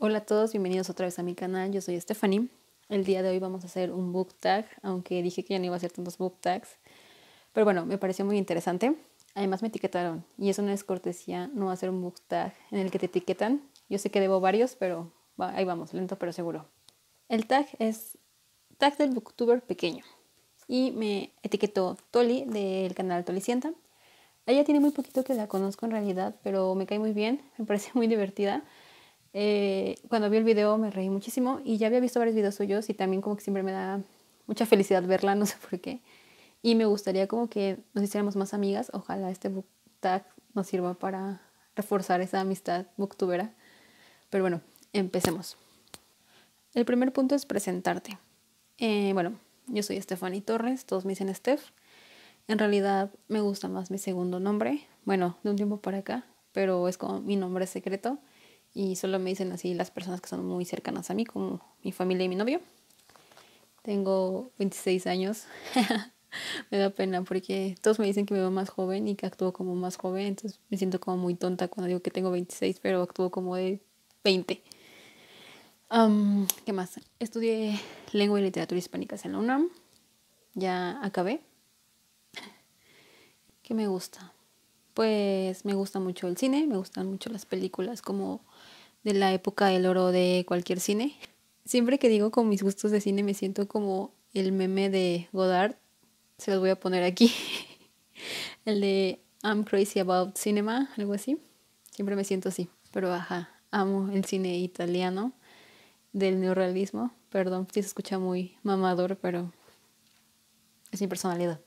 Hola a todos, bienvenidos otra vez a mi canal, yo soy Stephanie. El día de hoy vamos a hacer un book tag, aunque dije que ya no iba a hacer tantos book tags, pero bueno, me pareció muy interesante. Además me etiquetaron y eso no es cortesía no hacer un book tag en el que te etiquetan. Yo sé que debo varios, pero ahí vamos, lento pero seguro. El tag es tag del booktuber pequeño y me etiquetó Toli del canal Sienta Ella tiene muy poquito que la conozco en realidad, pero me cae muy bien, me parece muy divertida eh, cuando vi el video me reí muchísimo y ya había visto varios videos suyos y también como que siempre me da mucha felicidad verla, no sé por qué. Y me gustaría como que nos hiciéramos más amigas. Ojalá este book tag nos sirva para reforzar esa amistad booktubera. Pero bueno, empecemos. El primer punto es presentarte. Eh, bueno, yo soy Stephanie Torres, todos me dicen Steph. En realidad me gusta más mi segundo nombre, bueno, de un tiempo para acá, pero es como mi nombre secreto. Y solo me dicen así las personas que son muy cercanas a mí, como mi familia y mi novio. Tengo 26 años. me da pena porque todos me dicen que me veo más joven y que actúo como más joven. Entonces me siento como muy tonta cuando digo que tengo 26, pero actúo como de 20. ¿Qué más? Estudié lengua y literatura hispánicas en la UNAM. Ya acabé. ¿Qué me gusta? Pues me gusta mucho el cine, me gustan mucho las películas como de la época del oro de cualquier cine. Siempre que digo con mis gustos de cine me siento como el meme de Godard. Se los voy a poner aquí. el de I'm crazy about cinema, algo así. Siempre me siento así, pero ajá, amo el cine italiano del neorrealismo. Perdón si se escucha muy mamador, pero es mi personalidad.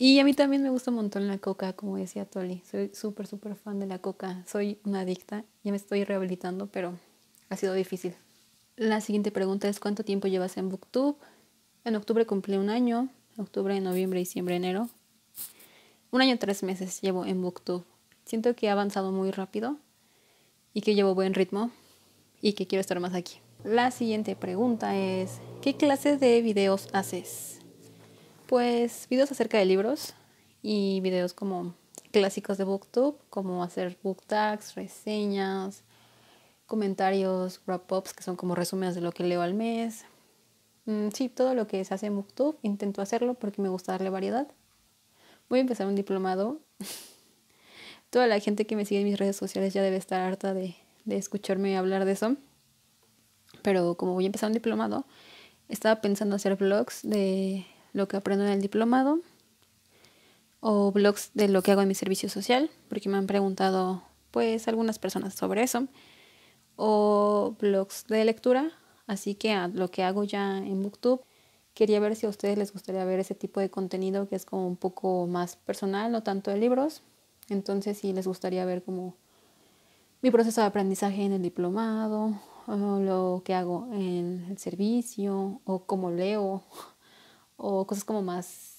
Y a mí también me gusta un montón la coca, como decía Toli. Soy súper, súper fan de la coca. Soy una adicta. Ya me estoy rehabilitando, pero ha sido difícil. La siguiente pregunta es ¿cuánto tiempo llevas en Booktube? En octubre cumplí un año. Octubre, noviembre, diciembre, enero. Un año, tres meses llevo en Booktube. Siento que he avanzado muy rápido y que llevo buen ritmo y que quiero estar más aquí. La siguiente pregunta es ¿qué clases de videos haces? pues videos acerca de libros y videos como clásicos de booktube, como hacer book reseñas, comentarios, wrap-ups, que son como resúmenes de lo que leo al mes. Mm, sí, todo lo que se hace en booktube intento hacerlo porque me gusta darle variedad. Voy a empezar un diplomado. Toda la gente que me sigue en mis redes sociales ya debe estar harta de, de escucharme hablar de eso. Pero como voy a empezar un diplomado, estaba pensando hacer vlogs de lo que aprendo en el diplomado o blogs de lo que hago en mi servicio social, porque me han preguntado pues algunas personas sobre eso, o blogs de lectura, así que lo que hago ya en BookTube. Quería ver si a ustedes les gustaría ver ese tipo de contenido que es como un poco más personal, no tanto de libros. Entonces, si les gustaría ver como mi proceso de aprendizaje en el diplomado, o lo que hago en el servicio, o cómo leo, o cosas como más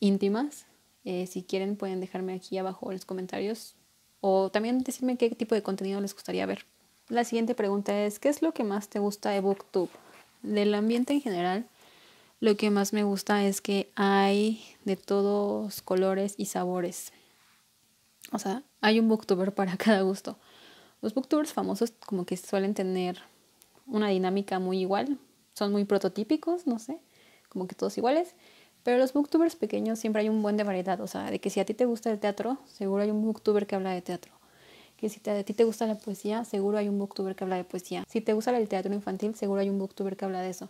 íntimas, eh, si quieren pueden dejarme aquí abajo en los comentarios o también decirme qué tipo de contenido les gustaría ver. La siguiente pregunta es, ¿qué es lo que más te gusta de BookTube? Del ambiente en general, lo que más me gusta es que hay de todos colores y sabores. O sea, hay un booktuber para cada gusto. Los booktubers famosos como que suelen tener una dinámica muy igual, son muy prototípicos, no sé como que todos iguales. Pero los booktubers pequeños siempre hay un buen de variedad, o sea, de que si a ti te gusta el teatro, seguro hay un booktuber que habla de teatro. Que si a ti te gusta la poesía, seguro hay un booktuber que habla de poesía. Si te gusta el teatro infantil, seguro hay un booktuber que habla de eso.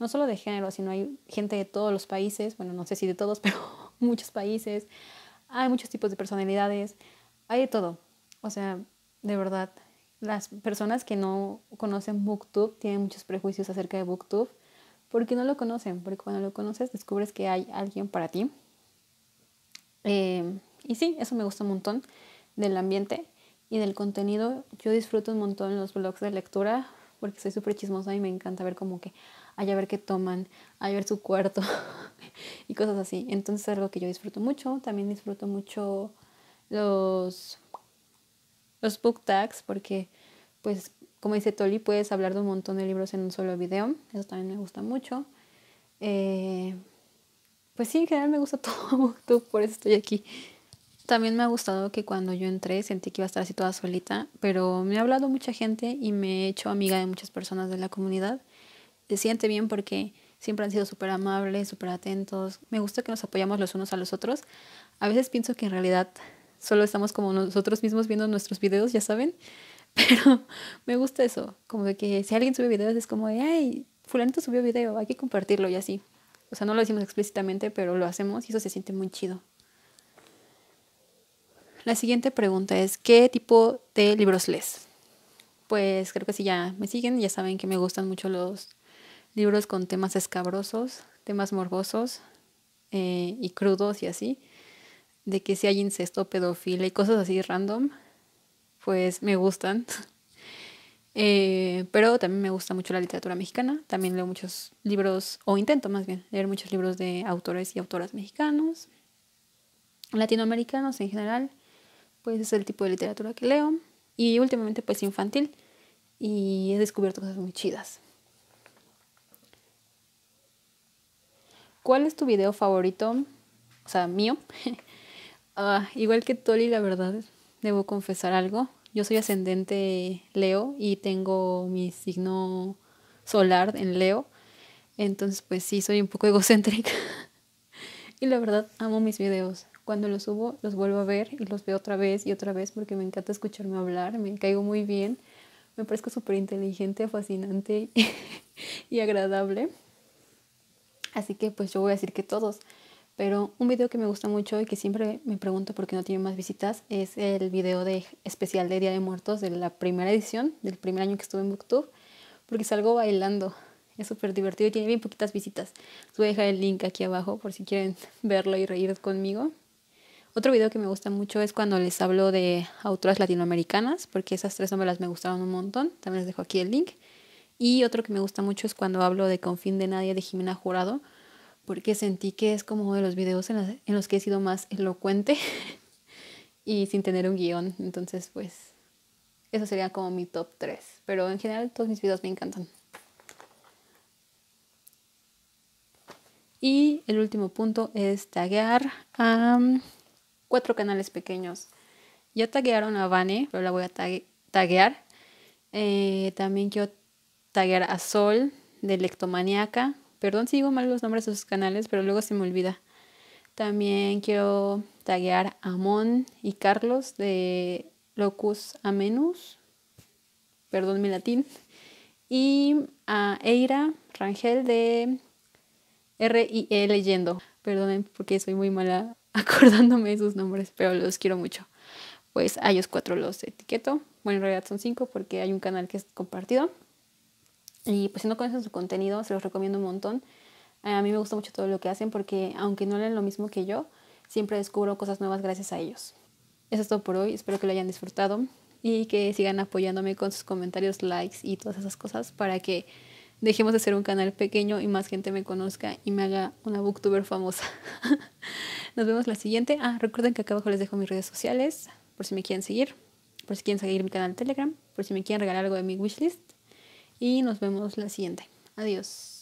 No solo de género, sino hay gente de todos los países, bueno, no sé si de todos, pero muchos países. Hay muchos tipos de personalidades, hay de todo. O sea, de verdad, las personas que no conocen booktube tienen muchos prejuicios acerca de booktube porque no lo conocen, porque cuando lo conoces descubres que hay alguien para ti. Em, y sí, eso me gusta un montón del ambiente y del contenido. Yo disfruto un montón los blogs de lectura porque soy súper chismosa y me encanta ver como que, hay a ver qué toman, allá a ver su cuarto y cosas así. Entonces es algo que yo disfruto mucho. También disfruto mucho los, los book tags porque pues como dice Toli, puedes hablar de un montón de libros en un solo video. Eso también me gusta mucho. Eh, pues sí, en general me gusta todo por eso estoy aquí. También me ha gustado que cuando yo entré sentí que iba a estar así toda solita, pero me ha hablado mucha gente y me he hecho amiga de muchas personas de la comunidad. Se siente bien porque siempre han sido súper amables, súper atentos. Me gusta que nos apoyamos los unos a los otros. A veces pienso que en realidad solo estamos como nosotros mismos viendo nuestros videos, ya saben. Pero me gusta eso, como de que si alguien sube videos es como de, ay, fulanito subió video, hay que compartirlo y así. O sea, no lo decimos explícitamente, pero lo hacemos y eso se siente muy chido. La siguiente pregunta es, ¿qué tipo de libros lees? Pues creo que si ya me siguen, ya saben que me gustan mucho los libros con temas escabrosos, temas morbosos eh, y crudos y así. De que si hay incesto, pedofilia y cosas así random, pues me gustan. Eh, pero también me gusta mucho la literatura mexicana. También leo muchos libros, o intento más bien, leer muchos libros de autores y autoras mexicanos, latinoamericanos en general. Pues es el tipo de literatura que leo. Y últimamente pues infantil. Y he descubierto cosas muy chidas. ¿Cuál es tu video favorito? O sea, mío. Ah, igual que Toli, la verdad, es debo confesar algo. Yo soy ascendente Leo y tengo mi signo solar en Leo. Entonces, pues sí, soy un poco egocéntrica. y la verdad, amo mis videos. Cuando los subo, los vuelvo a ver y los veo otra vez y otra vez porque me encanta escucharme hablar, me caigo muy bien. Me parezco súper inteligente, fascinante y agradable. Así que pues yo voy a decir que todos. Pero un video que me gusta mucho y que siempre me pregunto por qué no tiene más visitas es el video de especial de Día de Muertos de la primera edición, del primer año que estuve en Booktube, porque salgo bailando. Es súper divertido y tiene bien poquitas visitas. Les voy a dejar el link aquí abajo por si quieren verlo y reír conmigo. Otro video que me gusta mucho es cuando les hablo de autoras latinoamericanas, porque esas tres novelas me gustaron un montón. También les dejo aquí el link. Y otro que me gusta mucho es cuando hablo de Confín de Nadie de Jimena Jurado, porque sentí que es como de los videos en, los que he sido más elocuente y sin tener un guión. Entonces, pues, eso sería como mi top 3. Pero en general todos mis videos me encantan. Y el último punto es taguear a um, cuatro canales pequeños. Yo taguearon a Vane, pero la voy a taguear. Eh, también quiero taguear a Sol de Lectomaniaca. Perdón si digo mal los nombres de sus canales, pero luego se me olvida. También quiero taguear a Mon y Carlos de Locus Amenus. Perdón mi latín. Y a Eira Rangel de R.I.E. Leyendo. Perdonen porque soy muy mala acordándome de sus nombres, pero los quiero mucho. Pues a ellos cuatro los etiqueto. Bueno, en realidad son cinco porque hay un canal que es compartido. Y pues si no conocen su contenido, se los recomiendo un montón. A mí me gusta mucho todo lo que hacen porque aunque no leen lo mismo que yo, siempre descubro cosas nuevas gracias a ellos. Eso es todo por hoy, espero que lo hayan disfrutado y que sigan apoyándome con sus comentarios, likes y todas esas cosas para que dejemos de ser un canal pequeño y más gente me conozca y me haga una booktuber famosa. Nos vemos la siguiente. Ah, recuerden que acá abajo les dejo mis redes sociales por si me quieren seguir, por si quieren seguir mi canal de Telegram, por si me quieren regalar algo de mi wishlist y nos vemos la siguiente. Adiós.